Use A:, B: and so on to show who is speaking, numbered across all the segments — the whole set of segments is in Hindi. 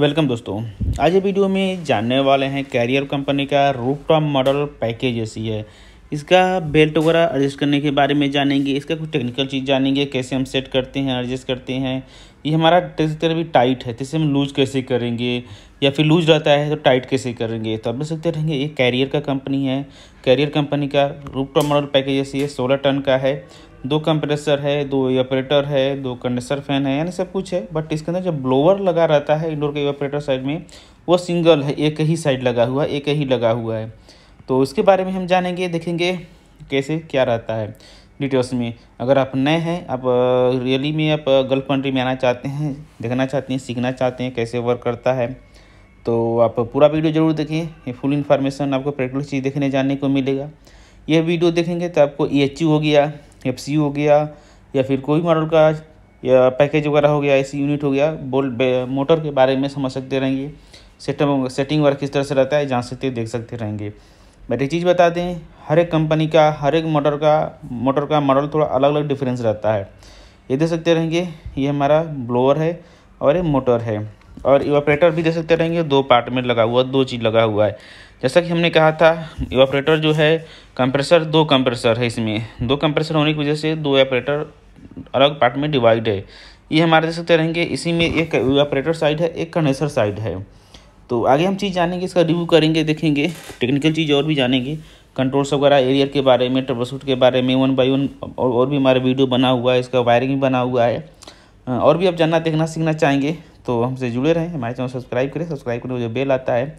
A: वेलकम दोस्तों आज ये वीडियो में जानने वाले हैं कैरियर कंपनी का रूप टॉप मॉडल पैकेज ऐसी है इसका बेल्ट वगैरह एडजस्ट करने के बारे में जानेंगे इसका कुछ टेक्निकल चीज़ जानेंगे कैसे हम सेट करते हैं एडजस्ट करते हैं ये हमारा सकते भी टाइट है जैसे तो हम लूज कैसे करेंगे या फिर लूज रहता है तो टाइट कैसे करेंगे तो आप देख सकते रहेंगे ये कैरियर का कंपनी है कैरियर कंपनी का रूप टॉप मॉडल पैकेज ये सोलह टन का है दो कंप्रेसर है दो ऑपरेटर है दो कंडेंसर फैन है यानी सब कुछ है बट इसके अंदर जब ब्लोअर लगा रहता है इंडोर के ऑपरेटर साइड में वो सिंगल है एक ही साइड लगा हुआ एक ही लगा हुआ है तो इसके बारे में हम जानेंगे देखेंगे कैसे क्या रहता है डिटेल्स में अगर आप नए हैं आप रियली में आप गल्फ कंट्री में आना चाहते हैं देखना चाहते हैं सीखना चाहते हैं कैसे वर्क करता है तो आप पूरा वीडियो ज़रूर देखें ये फुल इन्फॉर्मेशन आपको प्रैक्टिकल चीज़ देखने जानने को मिलेगा यह वीडियो देखेंगे तो आपको ई e हो गया एफ हो गया या फिर कोई मॉडल का या पैकेज वगैरह हो गया ऐसी यूनिट हो गया बोल मोटर के बारे में समझ सकते रहेंगे सेटम सेटिंग वर्क किस तरह से रहता है जान सकते देख सकते रहेंगे बट तो एक चीज़ बता दें हर एक कंपनी का हर एक मोटर का मोटर का मॉडल थोड़ा अलग अलग डिफरेंस रहता है ये देख सकते रहेंगे ये हमारा ब्लोअर है और ये मोटर है और इवापरेटर भी देख सकते रहेंगे दो पार्ट में लगा हुआ दो चीज़ लगा हुआ है जैसा कि हमने कहा था इवापरेटर जो है कंप्रेसर दो कंप्रेसर है इसमें दो कंप्रेसर होने की वजह से दो ऑपरेटर अलग पार्ट में डिवाइड है ये हमारे देख सकते रहेंगे इसी में एक इवापरेटर साइड है एक कंडेंसर साइड है तो आगे हम चीज़ जानेंगे इसका रिव्यू करेंगे देखेंगे टेक्निकल चीज़ और भी जानेंगे कंट्रोल्स वगैरह एरियर के बारे में सूट के बारे में वन बाई वन और और भी हमारा वीडियो बना हुआ है इसका वायरिंग भी बना हुआ है और भी आप जानना देखना सीखना चाहेंगे तो हमसे जुड़े रहें हमारे चैनल सब्सक्राइब करें सब्सक्राइब करने जो बेल आता है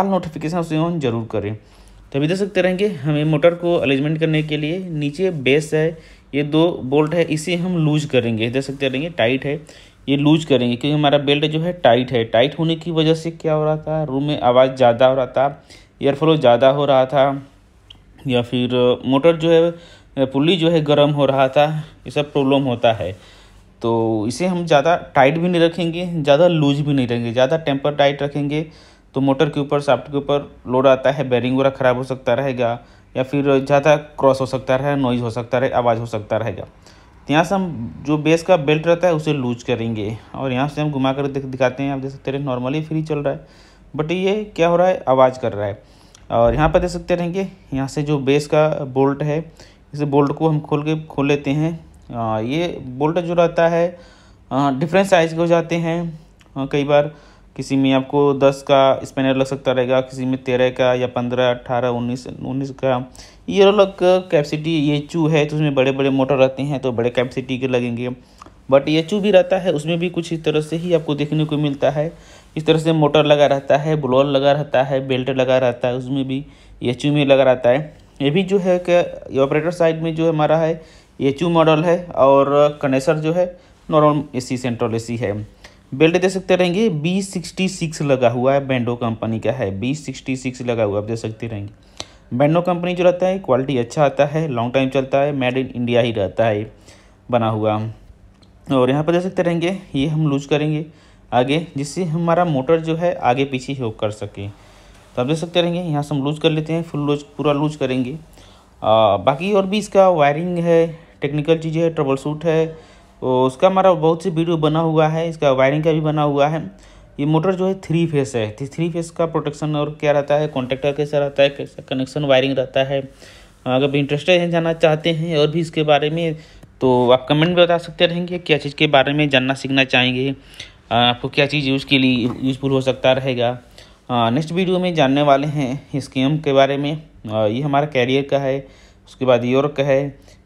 A: आल नोटिफिकेशन उसे ऑन जरूर करें तो अभी देख सकते रहेंगे हमें मोटर को अरेंजमेंट करने के लिए नीचे बेस है ये दो बोल्ट है इसे हम लूज करेंगे देख सकते रहेंगे टाइट है ये लूज करेंगे क्योंकि हमारा बेल्ट जो है टाइट है टाइट होने की वजह से क्या हो रहा था रूम में आवाज़ ज़्यादा हो रहा था एयरफ्लो ज़्यादा हो रहा था या फिर मोटर जो है पुली जो है गर्म हो रहा था ये सब प्रॉब्लम होता है तो इसे हम ज़्यादा टाइट भी नहीं रखेंगे ज़्यादा लूज भी नहीं रहेंगे ज़्यादा टेम्पर टाइट रखेंगे तो मोटर के ऊपर साफ्ट के ऊपर लोड आता है बैरिंग वगैरह ख़राब हो सकता रहेगा या फिर ज़्यादा क्रॉस हो सकता रहे नॉइज़ हो सकता रहे आवाज़ हो सकता रहेगा यहाँ से हम जो बेस का बेल्ट रहता है उसे लूज करेंगे और यहाँ से हम घुमा कर दिखाते हैं आप देख सकते हैं नॉर्मली फ्री चल रहा है बट ये क्या हो रहा है आवाज़ कर रहा है और यहाँ पर देख सकते रहेंगे यहाँ से जो बेस का बोल्ट है इस बोल्ट को हम खोल के खोल लेते हैं आ, ये बोल्ट जो रहता है डिफरेंट साइज़ के हो जाते हैं कई बार किसी में आपको दस का स्पेनर लग सकता रहेगा किसी में तेरह का या पंद्रह अट्ठारह उन्नीस उन्नीस का ये अलग कैपेसिटी ये चू है तो उसमें बड़े बड़े मोटर रहते हैं तो बड़े कैपेसिटी के लगेंगे बट ये चू भी रहता है उसमें भी कुछ इस तरह से ही आपको देखने को मिलता है इस तरह से मोटर लगा रहता है ब्लोअर लगा रहता है बेल्ट लगा रहता है उसमें भी ये चू में लगा रहता है ये भी जो है कि ऑपरेटर साइड में जो हमारा है ये चू मॉडल है और कनेसर जो है नॉर्मल ए सी सेंट्रल ए सी है बेल्ट दे सकते रहेंगे बी सिक्सटी सिक्स लगा हुआ है बैंडो कंपनी का है बी सिक्सटी सिक्स लगा हुआ आप दे सकते रहेंगे बैंडो कंपनी जो रहता है क्वालिटी अच्छा आता है लॉन्ग टाइम चलता है मेड इन इंडिया ही रहता है बना हुआ और यहाँ पर दे सकते रहेंगे ये हम लूज करेंगे आगे जिससे हमारा मोटर जो है आगे पीछे हो कर सके तो आप देख सकते रहेंगे यहाँ से हम लूज कर लेते हैं फुल लूज पूरा लूज करेंगे आ, बाकी और भी इसका वायरिंग है टेक्निकल चीज़ें है ट्रबल सूट है तो उसका हमारा बहुत सी वीडियो बना हुआ है इसका वायरिंग का भी बना हुआ है ये मोटर जो है थ्री फेस है थ्री फेस का प्रोटेक्शन और क्या रहता है कॉन्टेक्टर कैसा रहता है कैसा कनेक्शन वायरिंग रहता है अगर इंटरेस्टेड हैं जाना चाहते हैं और भी इसके बारे में तो आप कमेंट में बता सकते रहेंगे क्या चीज़ के बारे में जानना सीखना चाहेंगे आपको क्या चीज़ यूज़ के लिए यूज़फुल हो सकता रहेगा नेक्स्ट वीडियो में जानने वाले हैं स्कीम के बारे में ये हमारा कैरियर का है उसके बाद यूरोप का है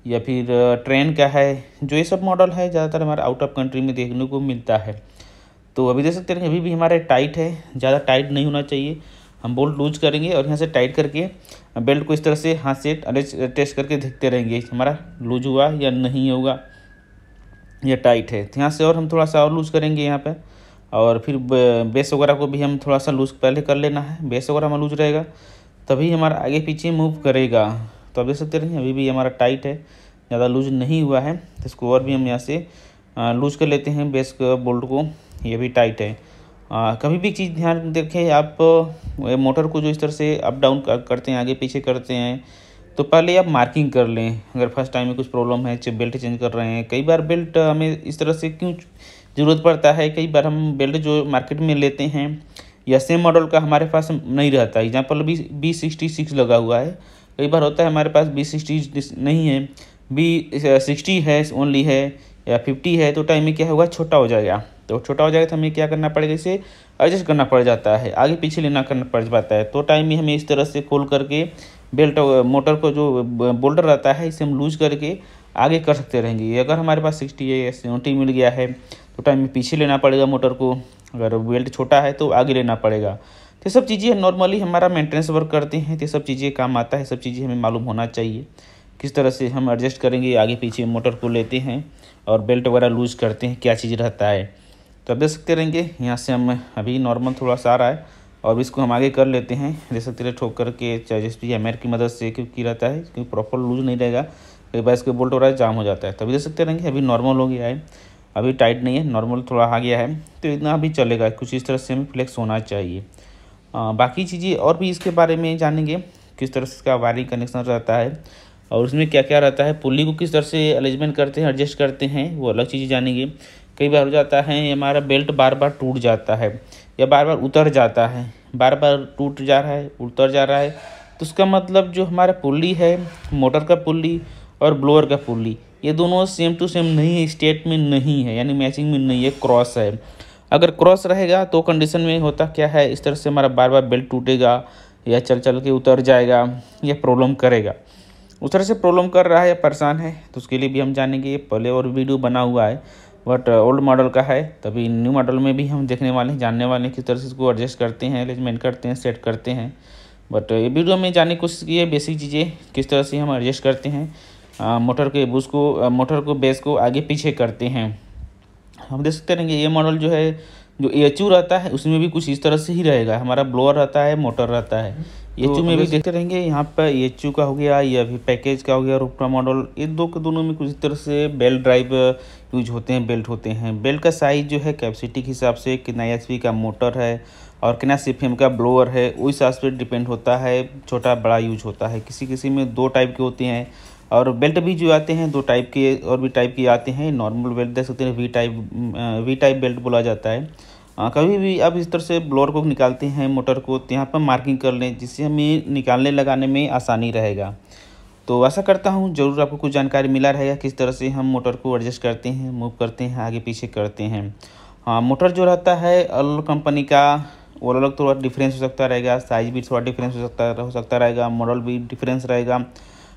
A: या फिर ट्रेन का है जो ये सब मॉडल है ज़्यादातर हमारा आउट ऑफ कंट्री में देखने को मिलता है तो अभी देख सकते हैं अभी भी हमारे टाइट है ज़्यादा टाइट नहीं होना चाहिए हम बोल्ट लूज करेंगे और यहाँ से टाइट करके बेल्ट को इस तरह से हाथ से टेस्ट करके देखते रहेंगे हमारा लूज हुआ या नहीं होगा या टाइट है तो यहाँ से और हम थोड़ा सा और लूज़ करेंगे यहाँ पर और फिर बेस वगैरह को भी हम थोड़ा सा लूज़ पहले कर लेना है बेस वगैरह हमारा लूज रहेगा तभी हमारा आगे पीछे मूव करेगा तो आप देख सकते रहिए अभी भी हमारा टाइट है ज़्यादा लूज नहीं हुआ है तो इसको और भी हम यहाँ से लूज कर लेते हैं बेस बोल्ट को ये भी टाइट है आ, कभी भी चीज़ ध्यान देखें आप मोटर को जो इस तरह से अप डाउन करते हैं आगे पीछे करते हैं तो पहले आप मार्किंग कर लें अगर फर्स्ट टाइम में कुछ प्रॉब्लम है बेल्ट चेंज कर रहे हैं कई बार बेल्ट हमें इस तरह से क्यों ज़रूरत पड़ता है कई बार हम बेल्ट जो मार्केट में लेते हैं या सेम मॉडल का हमारे पास नहीं रहता एग्जाम्पल अभी बी सिक्सटी सिक्स लगा हुआ है कई बार होता है हमारे पास बी सिक्सटी नहीं है बी सिक्सटी है ओनली है या फिफ्टी है तो टाइम में क्या होगा छोटा हो जाएगा तो छोटा हो जाएगा तो हमें क्या करना पड़ेगा इसे एडजस्ट करना पड़ जाता है आगे पीछे लेना करना पड़ जाता है तो टाइम में हमें इस तरह से खोल करके बेल्ट मोटर को जो बोल्डर रहता है इसे हम लूज करके आगे कर सकते रहेंगे अगर हमारे पास सिक्सटी है या सेवेंटी मिल गया है तो टाइम में पीछे लेना पड़ेगा मोटर को अगर बेल्ट छोटा है तो आगे लेना पड़ेगा ये सब चीज़ें नॉर्मली हमारा मेंटेनेंस वर्क करते हैं तो ये सब चीज़ें काम आता है सब चीज़ें हमें मालूम होना चाहिए किस तरह से हम एडजस्ट करेंगे आगे पीछे मोटर को लेते हैं और बेल्ट वगैरह लूज़ करते हैं क्या चीज़ रहता है तो आप देख सकते रहेंगे यहाँ से हम अभी नॉर्मल थोड़ा सा आ रहा है और इसको हम आगे कर लेते हैं देख सकते रहे ठोक करके चार्जेस भी एम की मदद से क्योंकि रहता है क्योंकि प्रॉपर लूज नहीं रहेगा कई बार इसके बोल्ट वगैरह जाम हो जाता है तभी तो देख सकते रहेंगे अभी नॉर्मल हो गया है अभी टाइट नहीं है नॉर्मल थोड़ा आ गया है तो इतना अभी चलेगा कुछ इस तरह से हमें फ्लेक्स होना चाहिए बाकी चीज़ें और भी इसके बारे में जानेंगे किस तरह से इसका वायरिंग कनेक्शन रहता है और उसमें क्या क्या रहता है पुली को किस तरह से अरेंजमेंट करते हैं एडजस्ट करते हैं वो अलग चीज़ें जानेंगे कई बार हो जाता है हमारा बेल्ट बार बार टूट जाता है या बार बार उतर जाता है बार बार टूट जा रहा है उतर जा रहा है तो उसका मतलब जो हमारा पुली है मोटर का पुली और ब्लोअर का पुली ये दोनों सेम टू सेम नहीं है स्टेट में नहीं है यानी मैचिंग में नहीं है क्रॉस है अगर क्रॉस रहेगा तो कंडीशन में होता क्या है इस तरह से हमारा बार बार बेल्ट टूटेगा या चल चल के उतर जाएगा या प्रॉब्लम करेगा उस तरह से प्रॉब्लम कर रहा है या परेशान है तो उसके लिए भी हम जानेंगे पहले और वीडियो बना हुआ है बट ओल्ड मॉडल का है तभी न्यू मॉडल में भी हम देखने वाले हैं जानने वाले हैं किस तरह से इसको एडजस्ट करते हैं अरेंजमेंट करते हैं सेट करते हैं बट uh, ये वीडियो में जानने की कोशिश की है बेसिक चीज़ें किस तरह से हम एडजस्ट करते हैं मोटर के बूस को मोटर को बेस को आगे पीछे करते हैं हम देख सकते हैं कि ये मॉडल जो है जो एच रहता है उसमें भी कुछ इस तरह से ही रहेगा हमारा ब्लोअर रहता है मोटर रहता है एच तो में भी देखते रहेंगे यहाँ पर एच का हो गया या फिर पैकेज का हो गया रूपरा मॉडल ये दो के दोनों में कुछ इस तरह से बेल्ट ड्राइव यूज होते हैं बेल्ट होते हैं बेल्ट का साइज जो है कैपेसिटी के हिसाब से कितना एच का मोटर है और कितना सी का ब्लोअर है उस हिसाब से डिपेंड होता है छोटा बड़ा यूज होता है किसी किसी में दो टाइप के होते हैं और बेल्ट भी जो आते हैं दो टाइप के और भी टाइप के आते हैं नॉर्मल बेल्ट देख सकते हैं V type V type belt बोला जाता है आ, कभी भी आप इस तरह से ब्लोअर को निकालते हैं मोटर को तो यहाँ पर मार्किंग कर लें जिससे हमें निकालने लगाने में आसानी रहेगा तो आशा करता हूँ ज़रूर आपको कुछ जानकारी मिला रहेगा किस तरह से हम मोटर को एडजस्ट करते हैं मूव करते हैं आगे पीछे करते हैं हाँ मोटर जो रहता है अलग कंपनी का वो अलग थोड़ा डिफरेंस हो सकता रहेगा साइज़ भी थोड़ा डिफरेंस हो सकता हो सकता रहेगा मॉडल भी डिफरेंस रहेगा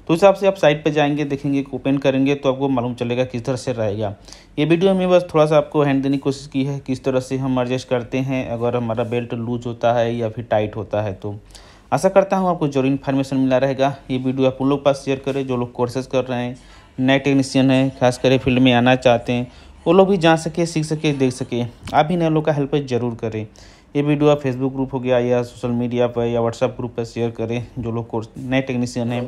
A: तो हिसाब से आप साइट पे जाएंगे देखेंगे ओपन करेंगे तो आपको मालूम चलेगा किस तरह से रहेगा ये वीडियो में बस थोड़ा सा आपको हैंड देने की कोशिश की है किस तरह से हम एडजस्ट करते हैं अगर हमारा बेल्ट लूज होता है या फिर टाइट होता है तो आशा करता हूँ आपको जरूरी इन्फॉर्मेशन मिला रहेगा ये वीडियो आप उन लोग पास शेयर करें जो लोग कोर्सेज कर रहे हैं नए टेक्नीशियन हैं खास कर फील्ड में आना चाहते हैं वो लोग भी जान सके सीख सके देख सके आप भी नए लोग का हेल्प जरूर करें ये वीडियो आप फेसबुक ग्रुप हो गया या सोशल मीडिया पर या व्हाट्सएप ग्रुप पर शेयर करें जो लोग कोर्स नए टेक्नीशियन हैं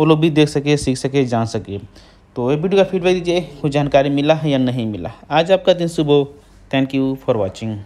A: वो लोग भी देख सके सीख सके जान सके तो ये वीडियो का फीडबैक दीजिए कुछ जानकारी मिला या नहीं मिला आज आपका दिन सुबह थैंक यू फॉर वॉचिंग